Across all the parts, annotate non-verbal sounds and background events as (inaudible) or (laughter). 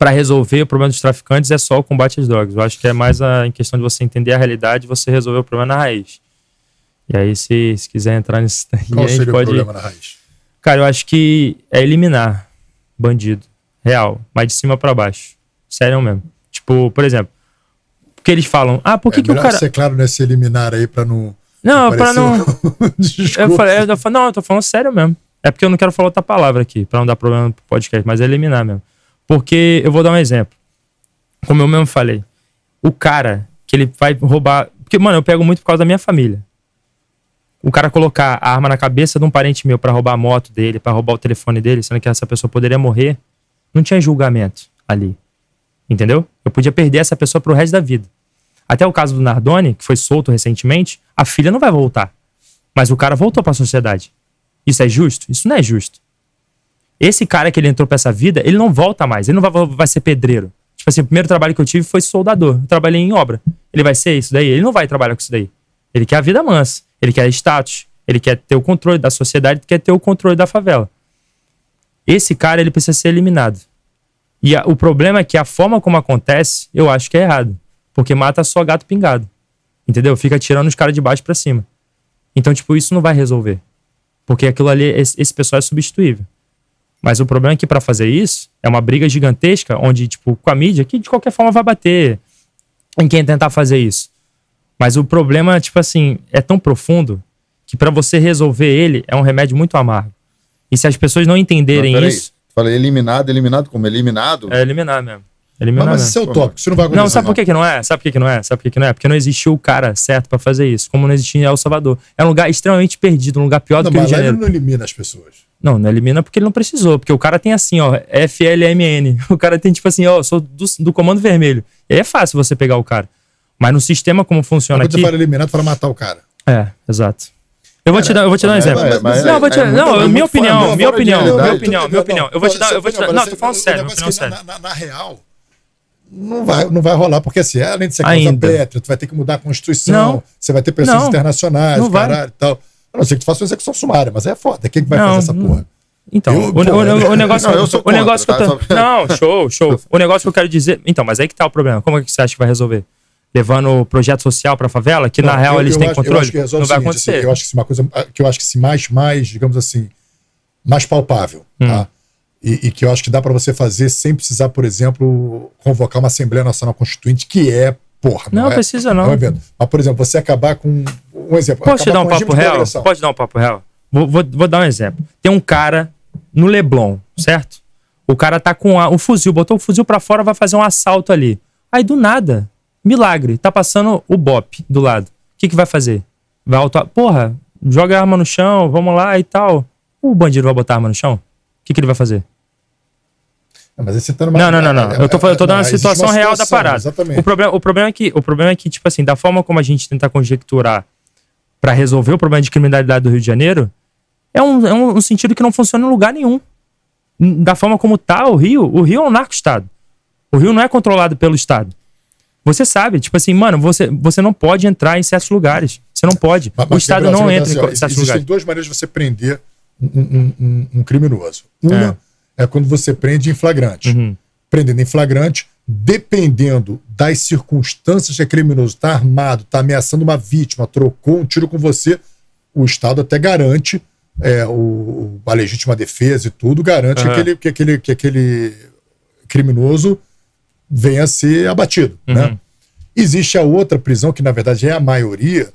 para resolver o problema dos traficantes é só o combate às drogas. Eu acho que é mais a, em questão de você entender a realidade e você resolver o problema na raiz. E aí, se, se quiser entrar nisso (laughs) Qual seria pode... o problema na raiz? Cara, eu acho que é eliminar bandido. Real. Mas de cima para baixo. Sério mesmo. Tipo, por exemplo, porque eles falam, ah, por que, é que o cara. ser claro nesse né, eliminar aí pra não. Não, não pra (laughs) não. eu, falei, eu, eu falei, não, eu tô falando sério mesmo. É porque eu não quero falar outra palavra aqui, pra não dar problema pro podcast, mas é eliminar mesmo. Porque eu vou dar um exemplo. Como eu mesmo falei, o cara que ele vai roubar. Porque, mano, eu pego muito por causa da minha família. O cara colocar a arma na cabeça de um parente meu para roubar a moto dele, para roubar o telefone dele, sendo que essa pessoa poderia morrer, não tinha julgamento ali. Entendeu? Eu podia perder essa pessoa pro resto da vida. Até o caso do Nardoni, que foi solto recentemente, a filha não vai voltar. Mas o cara voltou para a sociedade. Isso é justo? Isso não é justo. Esse cara que ele entrou pra essa vida, ele não volta mais. Ele não vai, vai ser pedreiro. Tipo assim, o primeiro trabalho que eu tive foi soldador. Eu trabalhei em obra. Ele vai ser isso daí? Ele não vai trabalhar com isso daí. Ele quer a vida mansa. Ele quer status. Ele quer ter o controle da sociedade, Ele quer ter o controle da favela. Esse cara, ele precisa ser eliminado. E a, o problema é que a forma como acontece, eu acho que é errado. Porque mata só gato pingado. Entendeu? Fica tirando os caras de baixo para cima. Então, tipo, isso não vai resolver. Porque aquilo ali, esse, esse pessoal é substituível. Mas o problema é que para fazer isso é uma briga gigantesca, onde, tipo, com a mídia, que de qualquer forma vai bater em quem tentar fazer isso. Mas o problema, tipo assim, é tão profundo que para você resolver ele é um remédio muito amargo. E se as pessoas não entenderem não, isso. Falei eliminado, eliminado como? Eliminado? É eliminar mesmo. Eliminar mas, mas é o tópico, isso não vai acontecer. Não, sabe por que, que não é? Sabe por que, que não é? Sabe por que, que não é? Porque não existiu o cara certo para fazer isso, como não existia em El Salvador. É um lugar extremamente perdido, um lugar pior não, do que o Rio de Janeiro. Ele não elimina as pessoas. Não, não elimina porque ele não precisou. Porque o cara tem assim, ó, FLMN. (laughs) O cara tem tipo assim, ó, sou do, do comando vermelho. E aí é fácil você pegar o cara. Mas no sistema como funciona aqui... É quando tu fala eliminar, tu fala matar o cara. É, exato. Eu vou, te dar, eu vou te dar um exemplo. É, é, não, eu vou te, não, minha opinião, minha opinião, minha opinião, minha opinião. Eu vou te dar, eu vou te dar. Não, tô falando sério, minha opinião assim, sério. Na real, não vai, não vai rolar, porque assim, além de ser causa pétrea, tu vai ter que mudar a Constituição, não, você vai ter pressões não, internacionais, não caralho e tal. A não ser que tu faça uma execução sumária, mas é foda. Quem que vai não, fazer essa hum, porra? Então, eu, o, pô, o, o, negócio, não, eu sou o negócio que tá? eu tô... Não, show, show. O negócio que eu quero dizer. Então, mas aí que tá o problema. Como é que você acha que vai resolver? Levando o projeto social pra favela, que não, na real eu, eles eu têm acho, controle. não vai seguinte, acontecer. Assim, eu acho que uma coisa que eu acho que se mais, mais, digamos assim, mais palpável, tá? hum. tá? E, e, que eu acho que dá para você fazer sem precisar, por exemplo, convocar uma Assembleia Nacional Constituinte, que é porra. Não, não é, precisa não. não é Mas, por exemplo, você acabar com. Um exemplo. Posso te dar um papo real? Pode dar um papo real? Vou, vou, vou, dar um exemplo. Tem um cara no Leblon, certo? O cara tá com um fuzil, botou o fuzil para fora, vai fazer um assalto ali. Aí do nada, milagre, tá passando o BOP do lado. O que, que vai fazer? Vai auto... Porra, joga a arma no chão, vamos lá e tal. O bandido vai botar a arma no chão? O que, que ele vai fazer? É, mas tá Não, não, não, não. É, eu tô, eu tô é, dando não, a situação, situação real da parada. Exatamente. O problema, o, problema é que, o problema é que, tipo assim, da forma como a gente tenta conjecturar para resolver o problema de criminalidade do Rio de Janeiro, é um, é um sentido que não funciona em lugar nenhum. Da forma como tá o Rio, o Rio é um narco-estado. O Rio não é controlado pelo Estado. Você sabe, tipo assim, mano, você, você não pode entrar em certos lugares. Você não pode. Mas, o Estado não entra assim, em certos existem lugares. Existem duas maneiras de você prender um, um, um, um criminoso. Uma... É é quando você prende em flagrante. Uhum. Prendendo em flagrante, dependendo das circunstâncias que é criminoso está armado, está ameaçando uma vítima, trocou um tiro com você, o Estado até garante é, o, a legítima defesa e tudo, garante uhum. que, aquele, que, aquele, que aquele criminoso venha a ser abatido. Uhum. Né? Existe a outra prisão, que na verdade é a maioria,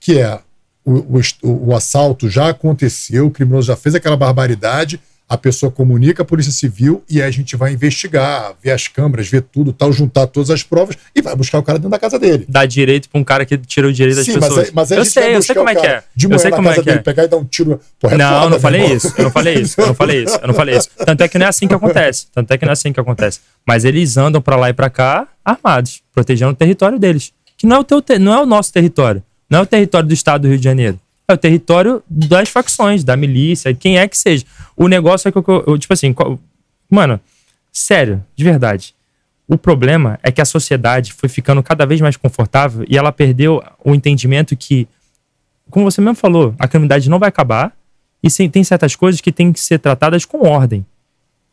que é o, o, o assalto já aconteceu, o criminoso já fez aquela barbaridade, a pessoa comunica a Polícia Civil e aí a gente vai investigar, ver as câmeras, ver tudo, tal, juntar todas as provas e vai buscar o cara dentro da casa dele. Dá direito para um cara que tirou o direito das Sim, pessoas. Mas, mas eu sei, eu sei como é que é. De eu sei como é que é. pegar e dar um tiro. Porra, não, é não falei irmão. isso. Eu não falei isso. Eu não falei isso. Eu não falei isso. Tanto é que não é assim que acontece. Tanto é que não é assim que acontece. Mas eles andam para lá e para cá armados, protegendo o território deles, que não é o teu, não é o nosso território, não é o território do Estado do Rio de Janeiro é o território das facções, da milícia, quem é que seja. O negócio é que eu, eu tipo assim, mano, sério, de verdade. O problema é que a sociedade foi ficando cada vez mais confortável e ela perdeu o entendimento que, como você mesmo falou, a criminalidade não vai acabar e tem certas coisas que têm que ser tratadas com ordem.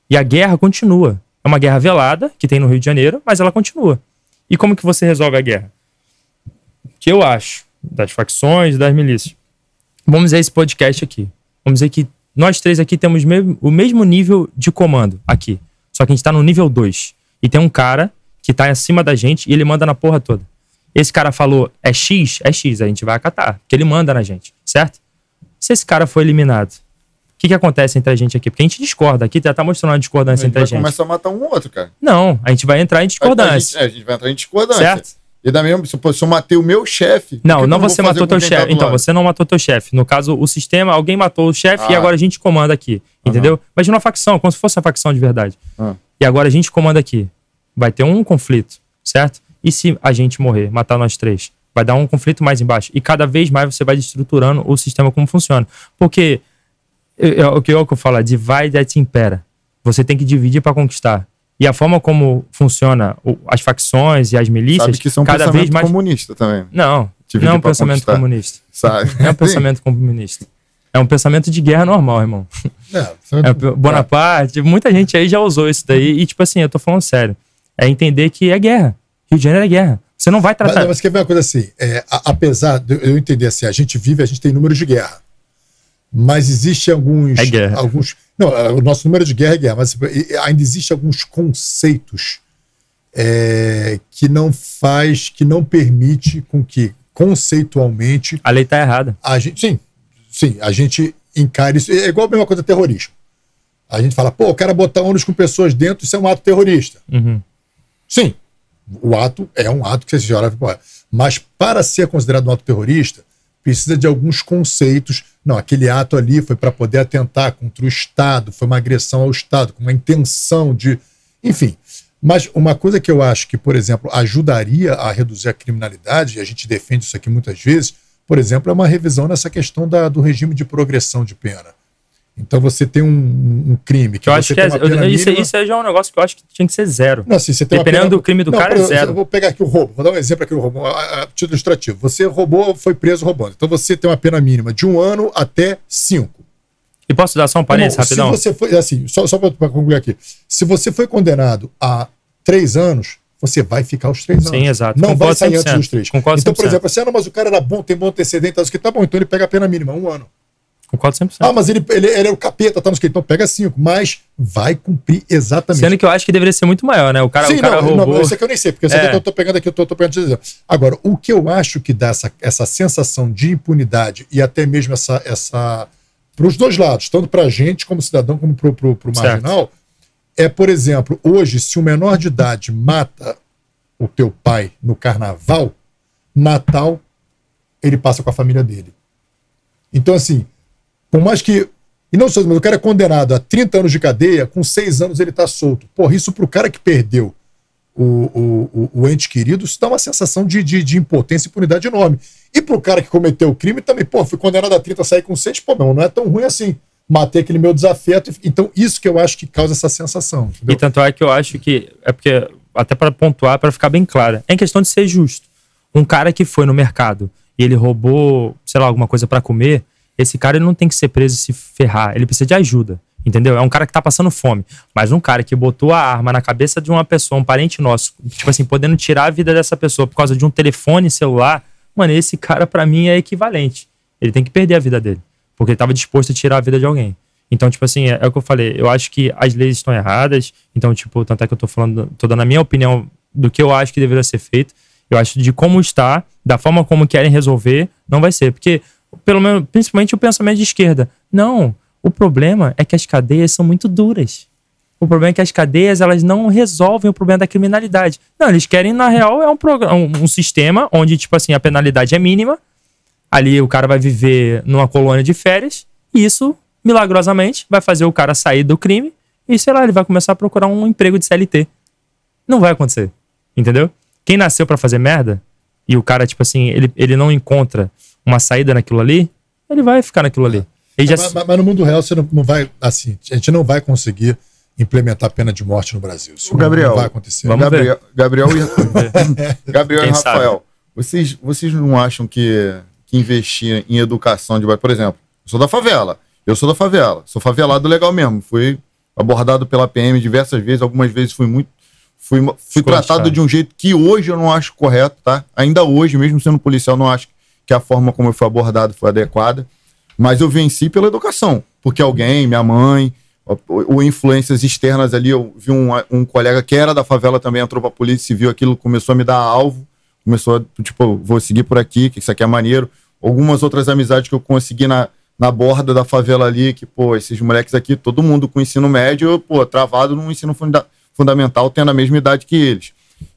E a guerra continua. É uma guerra velada que tem no Rio de Janeiro, mas ela continua. E como que você resolve a guerra? Que eu acho das facções, das milícias vamos dizer esse podcast aqui. Vamos dizer que nós três aqui temos o mesmo nível de comando aqui. Só que a gente tá no nível 2. E tem um cara que tá acima da gente e ele manda na porra toda. Esse cara falou, é X? É X, a gente vai acatar, porque ele manda na gente, certo? Se esse cara for eliminado, o que, que acontece entre a gente aqui? Porque a gente discorda aqui, já tá mostrando uma discordância a gente entre a gente. vai começar a matar um outro, cara. Não, a gente vai entrar em discordância. A gente, a gente vai entrar em discordância. Certo? E da mesma, se eu matei o meu chefe. Não, não, você matou teu chefe. Tá então, você não matou teu chefe. No caso, o sistema, alguém matou o chefe ah. e agora a gente comanda aqui. Entendeu? Uhum. Mas uma facção, como se fosse uma facção de verdade. Uhum. E agora a gente comanda aqui. Vai ter um conflito, certo? E se a gente morrer, matar nós três? Vai dar um conflito mais embaixo. E cada vez mais você vai destruturando o sistema como funciona. Porque é, é, o que eu, eu, eu, eu falo, divide é, et impera. Você tem que dividir para conquistar. E a forma como funciona o, as facções e as milícias. Sabe que são é cada vez mais comunista também. Não, não é um pensamento conquistar. comunista. Sabe? Não é um (laughs) pensamento comunista. É um pensamento de guerra normal, irmão. É, é Bonaparte, muita gente aí já usou isso daí. E, tipo assim, eu tô falando sério. É entender que é guerra. Rio de Janeiro é guerra. Você não vai tratar. Mas, mas quer ver uma coisa assim? É, a, apesar de eu entender assim, a gente vive, a gente tem números de guerra mas existe alguns. É guerra. Alguns, não, é, o nosso número de guerra é guerra, mas tipo, ainda existe alguns conceitos é, que não faz, que não permite com que conceitualmente. A lei está errada. A gente, sim, sim, a gente encara isso. É, é igual a mesma coisa terrorismo. A gente fala, pô, o cara botar ônibus com pessoas dentro, isso é um ato terrorista. Uhum. Sim, o ato é um ato que você já olha, mas para ser considerado um ato terrorista, precisa de alguns conceitos. Não, aquele ato ali foi para poder atentar contra o Estado, foi uma agressão ao Estado, com uma intenção de. Enfim. Mas uma coisa que eu acho que, por exemplo, ajudaria a reduzir a criminalidade, e a gente defende isso aqui muitas vezes, por exemplo, é uma revisão nessa questão da, do regime de progressão de pena. Então você tem um, um crime que eu acho que é, eu, isso, mínima... isso é já um negócio que eu acho que tinha que ser zero. Não, assim, Dependendo pena... do crime do não, cara, é zero. Eu vou pegar aqui o roubo, vou dar um exemplo aqui do roubo, a, título ilustrativo. Você roubou, foi preso roubando. Então você tem uma pena mínima de um ano até cinco. E posso dar só um parênteses rapidão? Se você foi, assim, só, só para concluir aqui. Se você foi condenado a três anos, você vai ficar os três anos. Sim, exato. Não Concordo vai sair antes dos três. Concordo então, por exemplo, assim, ah, não, mas o cara era bom, tem bom antecedente, que tá bom, então ele pega a pena mínima, um ano. Concordo 100%. Ah, mas ele, ele, ele é o capeta, tá no escrito. Então pega cinco, mas vai cumprir exatamente. Sendo que eu acho que deveria ser muito maior, né? O cara, Sim, o cara não, roubou... não, isso aqui eu nem sei, porque isso é. aqui eu tô pegando aqui, eu tô, tô pegando de Agora, o que eu acho que dá essa, essa sensação de impunidade e até mesmo essa. essa para os dois lados, tanto para a gente como cidadão, como para o marginal, é, por exemplo, hoje, se o um menor de idade mata o teu pai no carnaval, Natal ele passa com a família dele. Então, assim, por mais que. E não só mas o cara é condenado a 30 anos de cadeia, com 6 anos ele está solto. Porra, isso para o cara que perdeu o, o, o, o, ente querido, isso dá uma sensação de, de, de impotência e impunidade enorme. E para o cara que cometeu o crime também, pô, fui condenado a 30, saí com 6, pô, não, não é tão ruim assim matei aquele meu desafeto. Então, isso que eu acho que causa essa sensação. Entendeu? E tanto é que eu acho que. É porque, até para pontuar, para ficar bem claro, é em questão de ser justo. Um cara que foi no mercado e ele roubou, sei lá, alguma coisa para comer, esse cara ele não tem que ser preso e se ferrar, ele precisa de ajuda. Entendeu? É um cara que tá passando fome. Mas um cara que botou a arma na cabeça de uma pessoa, um parente nosso, tipo assim, podendo tirar a vida dessa pessoa por causa de um telefone celular, mano, esse cara para mim é equivalente. Ele tem que perder a vida dele. Porque ele tava disposto a tirar a vida de alguém. Então, tipo assim, é, é, o que eu falei. Eu acho que as leis estão erradas. Então, tipo, tanto é que eu tô falando, tô dando a minha opinião do que eu acho que deveria ser feito. Eu acho de como está, da forma como querem resolver, não vai ser. Porque pelo menos, principalmente o pensamento de esquerda. Não, o problema é que as cadeias são muito duras. O problema é que as cadeias elas não resolvem o problema da criminalidade. Não, eles querem, na real, é um, programa, um, um sistema onde, tipo assim, a penalidade é mínima. Ali o cara vai viver numa colônia de férias. E isso, milagrosamente, vai fazer o cara sair do crime. E, sei lá, ele vai começar a procurar um emprego de CLT. Não vai acontecer. Entendeu? Quem nasceu para fazer merda e o cara, tipo assim, ele, ele não encontra uma saída naquilo ali, ele vai ficar naquilo ali. Ele mas, já... mas, mas, no mundo real você não, não, vai, assim, a gente não vai conseguir implementar pena de morte no Brasil. Isso o Gabriel, não, vai acontecer. Vamos Gabriel, ver. Gabriel e, Gabriel e (laughs) (laughs) Rafael, vocês, vocês não acham que, que investir em educação de por exemplo, eu sou da favela, eu sou da favela, sou favelado legal mesmo, fui abordado pela PM diversas vezes, algumas vezes fui muito fui, fui tratado de um jeito que hoje eu não acho correto, tá? Ainda hoje, mesmo sendo policial, não acho que a forma como eu fui abordado foi adequada, mas eu venci pela educação, porque alguém, minha mãe, ou influências externas ali, eu vi um, um colega que era da favela também, entrou pra polícia civil, aquilo começou a me dar alvo, começou a, tipo, vou seguir por aqui, que isso aqui é maneiro. Algumas outras amizades que eu consegui na, na borda da favela ali, que, pô, esses moleques aqui, todo mundo com ensino médio, pô, travado no ensino funda fundamental, tendo a mesma idade que eles.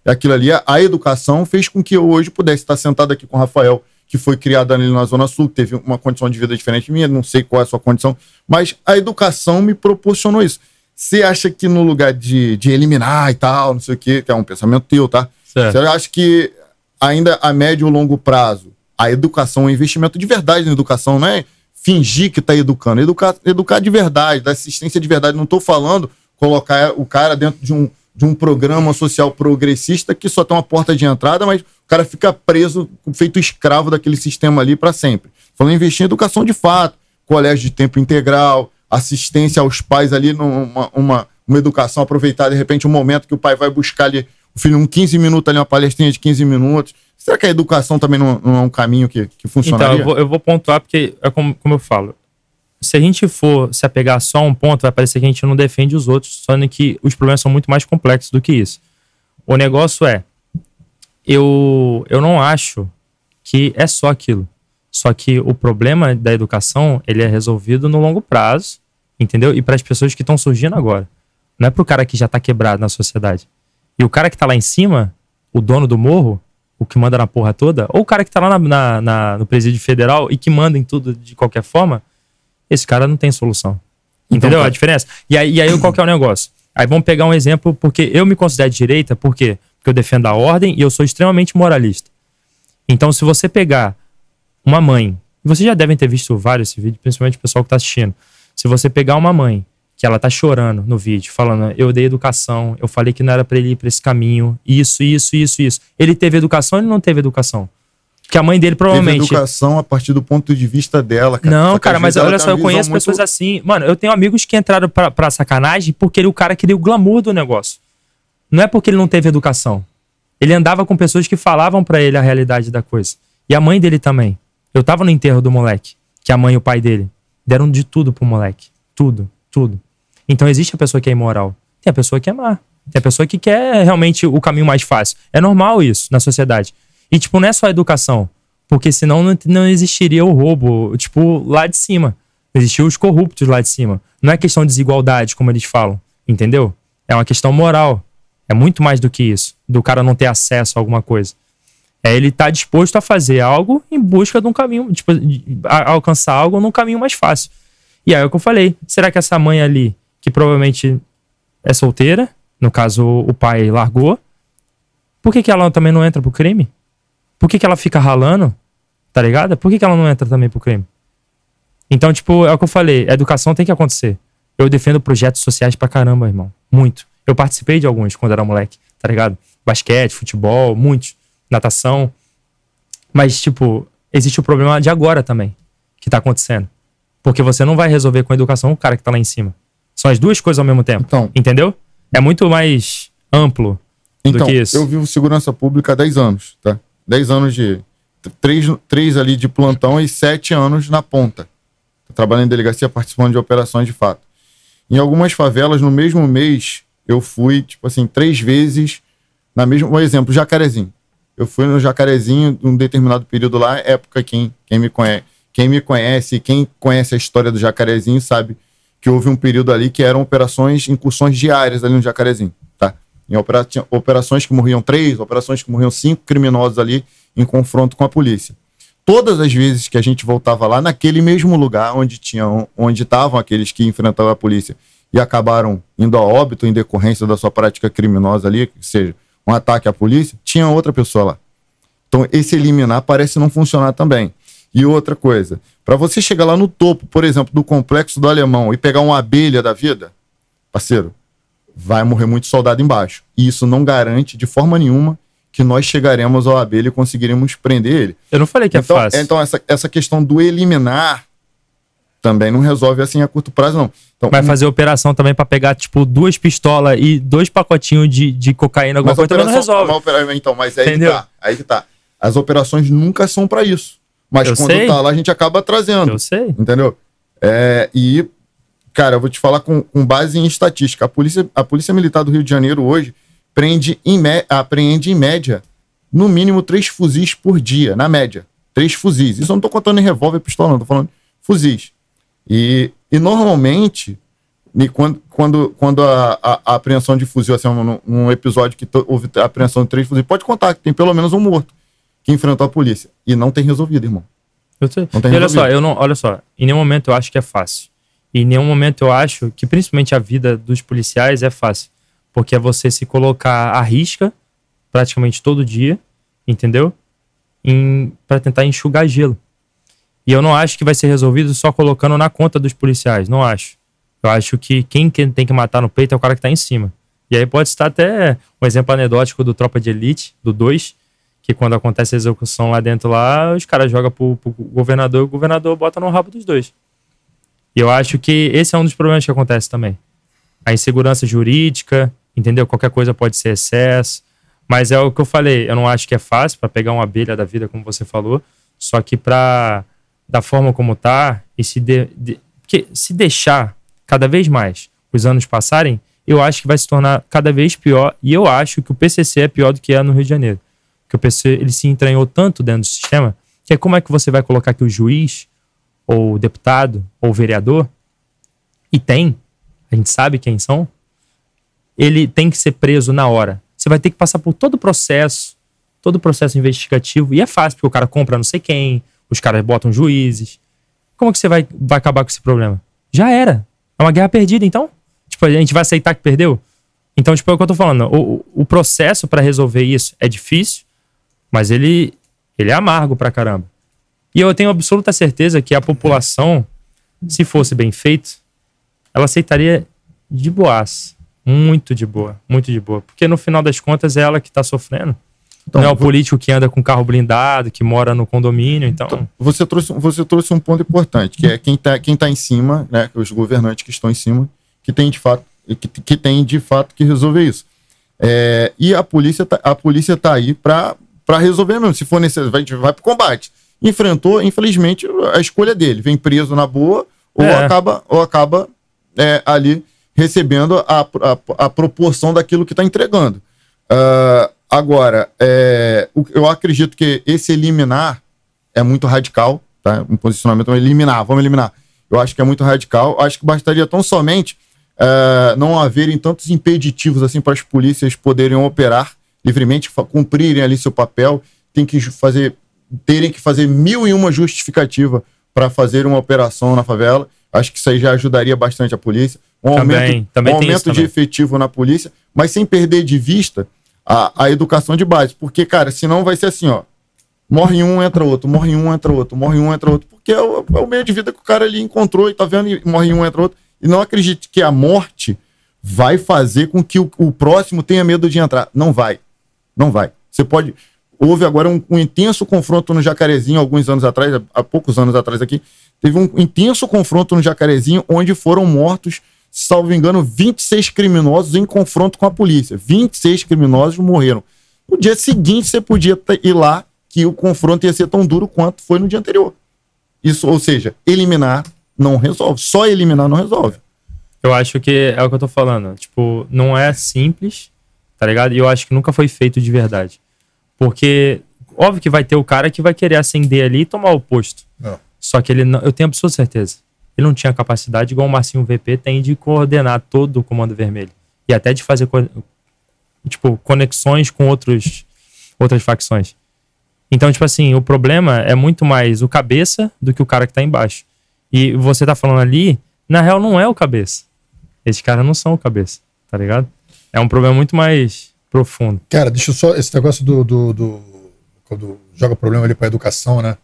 aquilo ali, a educação fez com que eu hoje pudesse estar sentado aqui com o Rafael, que foi criada ali na Zona Sul, que teve uma condição de vida diferente minha, não sei qual é a sua condição, mas a educação me proporcionou isso. Você acha que no lugar de, de eliminar e tal, não sei o quê, que é um pensamento teu, tá? Você acha que ainda a médio e longo prazo, a educação, um investimento de verdade na educação, não é fingir que está educando, educar, educar de verdade, da assistência de verdade. Não estou falando colocar o cara dentro de um, de um programa social progressista que só tem uma porta de entrada, mas cara fica preso, feito escravo daquele sistema ali para sempre. Falando investir em educação de fato, colégio de tempo integral, assistência aos pais ali, numa, uma, uma educação aproveitada de repente um momento que o pai vai buscar ali o filho um 15 minutos ali, uma palestrinha de 15 minutos. Será que a educação também não, não é um caminho que, que funcionaria? Então, eu vou, eu vou pontuar porque é como, como eu falo. Se a gente for se apegar só a um ponto, vai parecer que a gente não defende os outros, sendo que os problemas são muito mais complexos do que isso. O negócio é, eu, eu não acho que é só aquilo. Só que o problema da educação, ele é resolvido no longo prazo, entendeu? E para as pessoas que estão surgindo agora. Não é para o cara que já está quebrado na sociedade. E o cara que está lá em cima, o dono do morro, o que manda na porra toda, ou o cara que está lá na, na, na, no presídio federal e que manda em tudo de qualquer forma, esse cara não tem solução. Então, entendeu então, tá. a diferença? E aí, e aí qual que é o negócio? Aí vamos pegar um exemplo, porque eu me considero de direita, por quê? Porque porque eu defendo a ordem e eu sou extremamente moralista. Então, se você pegar uma mãe, vocês já devem ter visto vários esse vídeo, principalmente o pessoal que está assistindo. Se você pegar uma mãe que ela tá chorando no vídeo, falando: "Eu dei educação, eu falei que não era para ele ir para esse caminho, isso, isso, isso, isso". Ele teve educação, ou ele não teve educação. Que a mãe dele provavelmente teve educação a partir do ponto de vista dela, cara. Não, cara, mas olha só, eu conheço muito... pessoas assim. Mano, eu tenho amigos que entraram pra, pra sacanagem porque ele, é o cara queria o glamour do negócio não é porque ele não teve educação. Ele andava com pessoas que falavam para ele a realidade da coisa. E a mãe dele também. Eu tava no enterro do moleque, que a mãe e o pai dele deram de tudo pro moleque. Tudo, tudo. Então existe a pessoa que é imoral, tem a pessoa que é má, tem a pessoa que quer realmente o caminho mais fácil. É normal isso na sociedade. E, tipo, não é só a educação, porque senão não, não existiria o roubo, tipo, lá de cima. Existiam os corruptos lá de cima. Não é questão de desigualdade, como eles falam, entendeu? É uma questão moral. É muito mais do que isso, do cara não ter acesso a alguma coisa. É ele estar tá disposto a fazer algo em busca de um caminho, tipo, alcançar algo num caminho mais fácil. E aí é o que eu falei. Será que essa mãe ali, que provavelmente é solteira, no caso o pai largou, por que, que ela também não entra pro crime? Por que, que ela fica ralando? Tá ligado? Por que, que ela não entra também pro crime? Então, tipo, é o que eu falei, educação tem que acontecer. Eu defendo projetos sociais pra caramba, irmão. Muito. Eu participei de alguns quando era moleque, tá ligado? Basquete, futebol, muitos, natação. Mas, tipo, existe o problema de agora também, que tá acontecendo. Porque você não vai resolver com a educação o cara que tá lá em cima. São as duas coisas ao mesmo tempo. Então, entendeu? É muito mais amplo então, do que então, isso. Eu vivo segurança pública há 10 anos, tá? 10 anos de. três 3 ali de plantão e 7 anos na ponta. Trabalhando em delegacia, participando de operações de fato. Em algumas favelas, no mesmo mês, eu fui, tipo assim, três vezes na mesma. Um exemplo, Jacarezinho. Eu fui no Jacarezinho num determinado período lá, época quem, quem me conhece. Quem me conhece, quem conhece a história do Jacarezinho, sabe que houve um período ali que eram operações, incursões diárias ali no Jacarezinho, tá? Em opera operações que morriam três, operações que morriam cinco criminosos ali em confronto com a polícia todas as vezes que a gente voltava lá, naquele mesmo lugar onde tinham, onde estavam aqueles que enfrentavam a polícia, e acabaram indo a óbito em decorrência da sua prática criminosa ali, que seja um ataque à polícia, tinha outra pessoa lá. Então, esse eliminar parece não funcionar também. E outra coisa, para você chegar lá no topo, por exemplo, do complexo do alemão e pegar uma abelha da vida, parceiro, vai morrer muito soldado embaixo. E isso não garante de forma nenhuma que nós chegaremos ao abelha e conseguiremos prender ele. Eu não falei que é então, é fácil. Então, essa, essa questão do eliminar também não resolve assim a curto prazo, não. Então, Vai um... fazer operação também para pegar, tipo, duas pistolas e dois pacotinhos de, de cocaína, alguma mas coisa, operação, também não resolve. Operação, então, mas aí Entendeu? que tá. Aí que tá. As operações nunca são para isso. Mas eu quando sei. tá lá, a gente acaba trazendo. Eu sei. Entendeu? É, e, cara, eu vou te falar com, com base em estatística. A polícia, a polícia Militar do Rio de Janeiro hoje prende em me, apreende, ah, em média, no mínimo, três fuzis por dia, na média. Três fuzis. Isso eu não tô contando em revólver e pistola, não. Tô falando fuzis. E, e normalmente, quando, quando, quando a, a, a apreensão de fuzil, assim, num, episódio que houve apreensão de três fuzis, pode contar que tem pelo menos um morto que enfrentou a polícia. E não tem resolvido, irmão. Não tem e resolvido. olha só, eu não, olha só, em nenhum momento eu acho que é fácil. Em nenhum momento eu acho que, principalmente, a vida dos policiais é fácil. Porque é você se colocar à risca praticamente todo dia, entendeu? Em, para tentar enxugar gelo. E eu não acho que vai ser resolvido só colocando na conta dos policiais, não acho. Eu acho que quem tem que matar no peito é o cara que está em cima. E aí pode estar até um exemplo anedótico do Tropa de Elite, do 2, que quando acontece a execução lá dentro, lá, os caras jogam pro, pro governador e o governador bota no rabo dos dois. E eu acho que esse é um dos problemas que acontece também. A insegurança jurídica, entendeu? Qualquer coisa pode ser excesso. Mas é o que eu falei, eu não acho que é fácil para pegar uma abelha da vida, como você falou, só que para da forma como está e se, de, de, se deixar cada vez mais os anos passarem, eu acho que vai se tornar cada vez pior e eu acho que o PCC é pior do que é no Rio de Janeiro. Porque o PCC ele se entranhou tanto dentro do sistema que é como é que você vai colocar que o juiz ou o deputado ou o vereador e tem, a gente sabe quem são, ele tem que ser preso na hora. Você vai ter que passar por todo o processo, todo o processo investigativo e é fácil porque o cara compra não sei quem, os caras botam juízes. Como que você vai, vai acabar com esse problema? Já era. É uma guerra perdida, então? Tipo, a gente vai aceitar que perdeu? Então, tipo, é o que eu tô falando. O, o processo para resolver isso é difícil, mas ele, ele é amargo pra caramba. E eu tenho absoluta certeza que a população, se fosse bem feito, ela aceitaria de boas. Muito de boa, muito de boa. Porque no final das contas é ela que tá sofrendo. Então, não é o político que anda com carro blindado, que mora no condomínio, então... então... você, trouxe, você trouxe um ponto importante, que é quem está quem tá em cima, né, os governantes que estão em cima, que tem de fato que, que tem de fato que resolver isso. É, e a polícia está a polícia tá aí para resolver mesmo, se for necessário, vai, vai para o combate. Enfrentou, infelizmente, a escolha dele, vem preso na boa ou é. acaba ou acaba é, ali recebendo a, a, a, proporção daquilo que está entregando. Uh, Agora, é, eu acredito que esse eliminar é muito radical, tá? Um posicionamento, eliminar, vamos eliminar. Eu acho que é muito radical. Acho que bastaria tão somente é, não haverem tantos impeditivos assim para as polícias poderem operar livremente, cumprirem ali seu papel, tem que fazer, terem que fazer mil e uma justificativa para fazer uma operação na favela. Acho que isso aí já ajudaria bastante a polícia. Um também, aumento, também um aumento de também. efetivo na polícia, mas sem perder de vista a, a educação de base. Porque, cara, senão vai ser assim, ó. Morre um, entra outro, morre um, entra outro, morre um, entra outro. Porque é o, é o meio de vida que o cara ali encontrou e tá vendo, e morre um, entra outro. E não acredite que a morte vai fazer com que o, o próximo tenha medo de entrar. Não vai. Não vai. Você pode. Houve agora um, um intenso confronto no Jacarezinho, alguns anos atrás, há poucos anos atrás aqui. Teve um intenso confronto no Jacarezinho, onde foram mortos salvo engano, 26 criminosos em confronto com a polícia. 26 criminosos morreram. No dia seguinte, você podia ir lá que o confronto ia ser tão duro quanto foi no dia anterior. Isso, ou seja, eliminar não resolve. Só eliminar não resolve. Eu acho que é o que eu tô falando. Tipo, não é simples, tá ligado? E eu acho que nunca foi feito de verdade. Porque, óbvio que vai ter o cara que vai querer acender ali e tomar o posto. Não. Só que ele não. Eu tenho absoluta certeza ele não tinha capacidade igual o Marcinho VP tem de coordenar todo o Comando Vermelho e até de fazer tipo conexões com outros outras facções. Então, tipo assim, o problema é muito mais o cabeça do que o cara que tá embaixo. E você tá falando ali, na real não é o cabeça. Esses caras não são o cabeça, tá ligado? É um problema muito mais profundo. Cara, deixa eu só. Esse negócio do. do, do quando joga problema ali pra educação, né?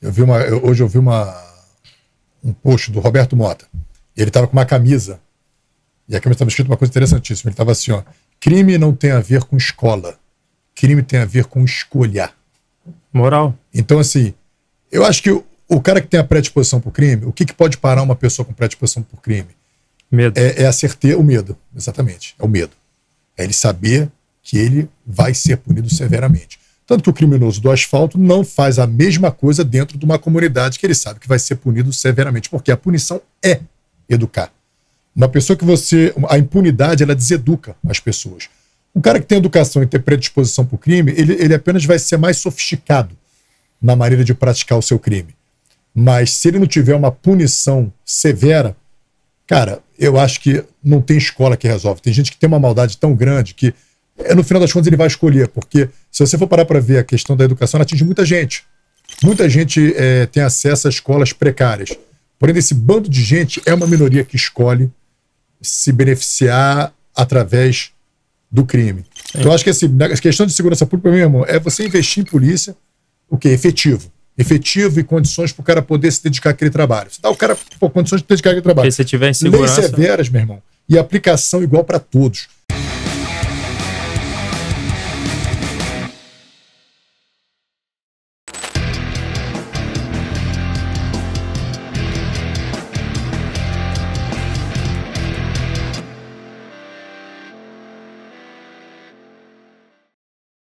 Eu vi uma. Eu, hoje eu vi uma um post do Roberto Mota. Ele estava com uma camisa. E a camisa estava escrito uma coisa interessantíssima. Ele estava assim, ó. Crime não tem a ver com escola. Crime tem a ver com escolha. Moral. Então, assim, eu acho que o, o cara que tem a predisposição para o crime, o que, que pode parar uma pessoa com predisposição para o crime? Medo. É, é o medo, exatamente. É o medo. É ele saber que ele vai ser punido severamente. Tanto que o criminoso do asfalto não faz a mesma coisa dentro de uma comunidade que ele sabe que vai ser punido severamente, porque a punição é educar. Uma pessoa que você. A impunidade, ela deseduca as pessoas. Um cara que tem educação e tem predisposição para o crime, ele, ele apenas vai ser mais sofisticado na maneira de praticar o seu crime. Mas se ele não tiver uma punição severa, cara, eu acho que não tem escola que resolve. Tem gente que tem uma maldade tão grande que é, no final das contas ele vai escolher, porque se você for parar para ver a questão da educação, ela atinge muita gente. Muita gente é, tem acesso a escolas precárias. Porém, esse bando de gente é uma minoria que escolhe se beneficiar através do crime. Sim. Então, acho que assim, a questão de segurança pública, meu irmão, é você investir em polícia, o que Efetivo. Efetivo e condições para o cara poder se dedicar àquele trabalho. Você dá o cara pô, condições de dedicar àquele trabalho. Se se tiver em segurança... Leis severas, meu irmão, e aplicação igual para todos.